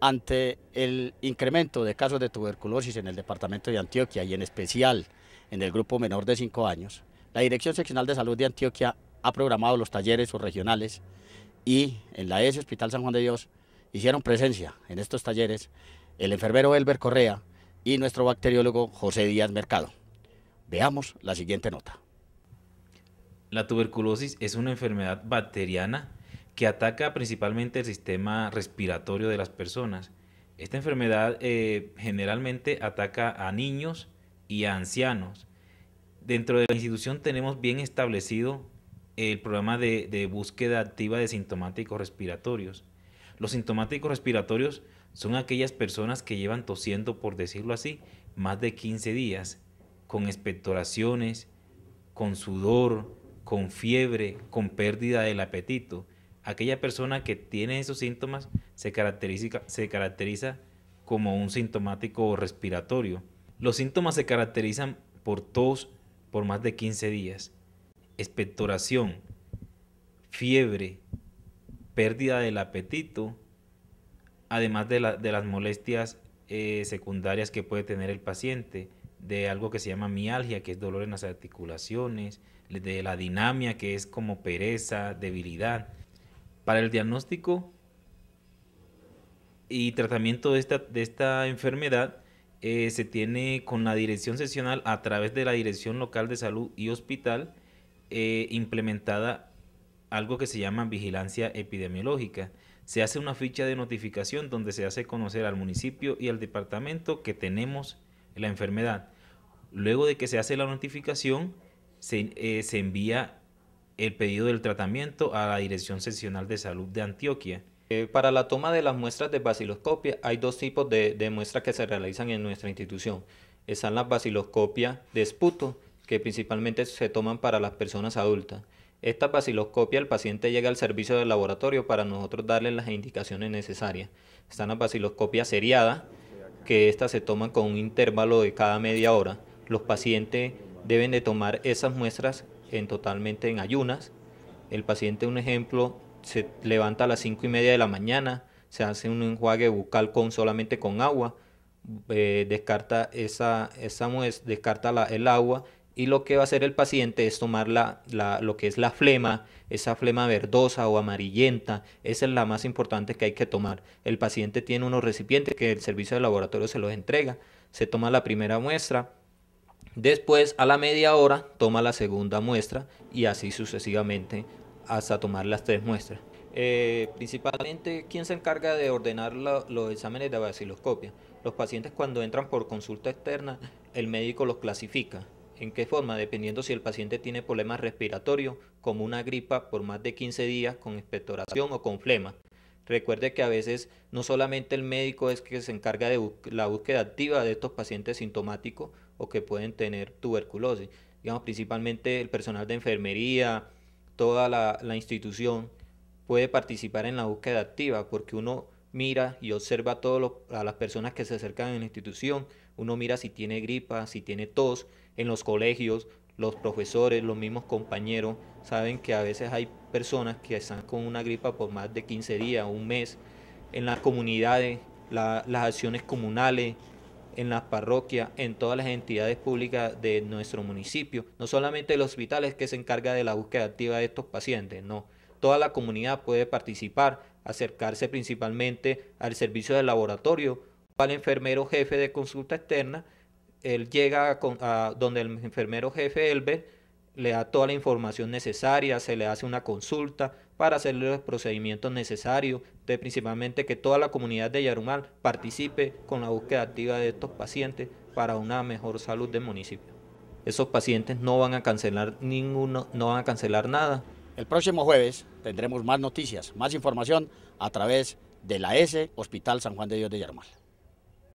ante el incremento de casos de tuberculosis en el departamento de Antioquia y en especial en el grupo menor de 5 años, la Dirección Seccional de Salud de Antioquia ha programado los talleres regionales y en la ES Hospital San Juan de Dios hicieron presencia en estos talleres el enfermero Elber Correa y nuestro bacteriólogo José Díaz Mercado. Veamos la siguiente nota. La tuberculosis es una enfermedad bacteriana que ataca principalmente el sistema respiratorio de las personas. Esta enfermedad eh, generalmente ataca a niños y a ancianos. Dentro de la institución tenemos bien establecido el programa de, de búsqueda activa de sintomáticos respiratorios. Los sintomáticos respiratorios son aquellas personas que llevan tosiendo, por decirlo así, más de 15 días, con expectoraciones, con sudor, con fiebre, con pérdida del apetito aquella persona que tiene esos síntomas se caracteriza, se caracteriza como un sintomático respiratorio. Los síntomas se caracterizan por tos por más de 15 días, expectoración, fiebre, pérdida del apetito, además de, las molestias eh, secundarias que puede tener el paciente, de algo que se llama mialgia, que es dolor en las articulaciones, de la dinamia, que es como pereza, debilidad para el diagnóstico y tratamiento de esta, enfermedad eh, se tiene con la dirección sesional a través de la Dirección Local de Salud y Hospital eh, implementada algo que se llama vigilancia epidemiológica. Se hace una ficha de notificación donde se hace conocer al municipio y al departamento que tenemos la enfermedad. Luego de que se hace la notificación, se, eh, se envía el pedido del tratamiento a la Dirección Seccional de Salud de Antioquia. Eh, para la toma de las muestras de vaciloscopia hay dos tipos de, muestras que se realizan en nuestra institución. Están las vaciloscopias de esputo, que principalmente se toman para las personas adultas. Esta baciloscopia el paciente llega al servicio del laboratorio para nosotros darle las indicaciones necesarias. Están las vaciloscopias seriadas, que estas se toman con un intervalo de cada media hora. Los pacientes deben de tomar esas muestras en totalmente en ayunas. El paciente, un ejemplo, se levanta a las 5 y media de la mañana, se hace un enjuague bucal con, solamente con agua, eh, descarta, esa, esa descarta el agua y lo que va a hacer el paciente es tomar la, lo que es la flema, esa flema verdosa o amarillenta, esa es la más importante que hay que tomar. El paciente tiene unos recipientes que el servicio de laboratorio se los entrega, se toma la primera muestra, Después, a la media hora, toma la segunda muestra y así sucesivamente hasta tomar las tres muestras. Eh, principalmente, ¿quién se encarga de ordenar los exámenes de vaciloscopia? Los pacientes cuando entran por consulta externa, el médico los clasifica. ¿En qué forma? Dependiendo si el paciente tiene problemas respiratorios, como una gripa por más de 15 días con expectoración o con flema. Recuerde que a veces no solamente el médico es que se encarga de la búsqueda activa de estos pacientes sintomáticos, o que pueden tener tuberculosis. Digamos, principalmente el personal de enfermería, toda la, institución puede participar en la búsqueda activa porque uno mira y observa a, todas a las personas que se acercan en la institución. Uno mira si tiene gripa, si tiene tos. En los colegios, los profesores, los mismos compañeros saben que a veces hay personas que están con una gripa por más de 15 días, un mes. En las comunidades, las acciones comunales, en las parroquias, en todas las entidades públicas de nuestro municipio, no solamente el hospital es que se encarga de la búsqueda activa de estos pacientes, no, toda la comunidad puede participar, acercarse principalmente al servicio del laboratorio, al enfermero jefe de consulta externa, él llega a donde el enfermero jefe ve, le da toda la información necesaria, se le hace una consulta para hacerle los procedimientos necesarios, de principalmente que toda la comunidad de Yarumal participe con la búsqueda activa de estos pacientes para una mejor salud del municipio. Esos pacientes no van a cancelar ninguno, no van a cancelar nada. El próximo jueves tendremos más noticias, más información a través de la S Hospital San Juan de Dios de Yarumal.